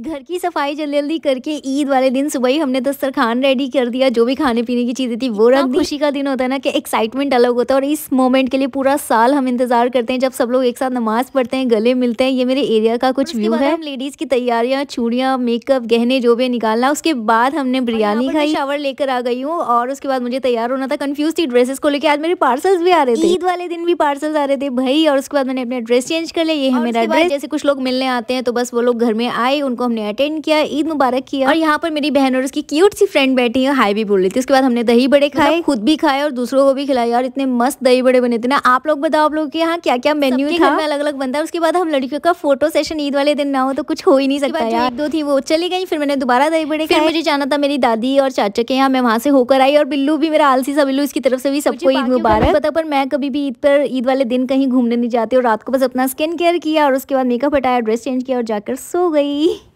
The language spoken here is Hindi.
घर की सफाई जल्दी जल्दी करके ईद वाले दिन सुबह ही हमने दस्तरखान रेडी कर दिया जो भी खाने पीने की चीज़ें थी वो रख खुशी का दिन होता है ना कि एक्साइटमेंट अलग होता है और इस मोमेंट के लिए पूरा साल हम इंतजार करते हैं जब सब लोग एक साथ नमाज पढ़ते हैं गले मिलते हैं ये मेरे एरिया का कुछ व्यू है लेडीज़ की तैयारियाँ चूड़ियाँ मेकअप गहने जो भी निकालना उसके बाद हमने बिरयानी खाई शावर लेकर आ गई हूँ और उसके बाद मुझे तैयार होना था कन्फ्यूज थी ड्रेसेस को लेकर आज मेरे पार्सल्स भी आ रहे थे ईद वाले दिन भी पार्सल्स आ रहे थे भाई और उसके बाद मैंने अपना ड्रेस चेंज कर लिया ये मेरा ड्रेस जैसे कुछ लोग मिलने आते हैं तो बस वो लोग घर में आए उनको को हमने अटेंड किया ईद मुबारक किया और यहाँ पर मेरी बहन और उसकी क्यूट सी फ्रेंड बैठी है हाई भी बोल रही थी उसके बाद हमने दही बड़े मतलब खाए खुद भी खाए और दूसरों को भी खिलाए और इतने मस्त दही बड़े बने थे ना आप लोग बताओ आप लोग के यहाँ क्या क्या मेन्यू था अलग अलग बनता है उसके बाद हम लड़कियों का फोटो सेशन ईद वाले दिन ना हो तो कुछ हो ही नहीं सकता यार दो थी वो चली गई फिर मैंने दोबारा दही बड़े फिर मुझे जाना था मेरी दादी और चाचा के यहाँ मैं वहाँ से होकर आई और बिल्लू भी मेरा आलसी सा बिल्लू इसकी तरफ से भी सबको ईद मुबारक पता पर मैं कभी भी ईद पर ईद वाले दिन कहीं घूमने नहीं जाती और रात को बस अपना स्किन केयर किया और उसके बाद मेकअप हटाया ड्रेस चेंज किया और जाकर सो गई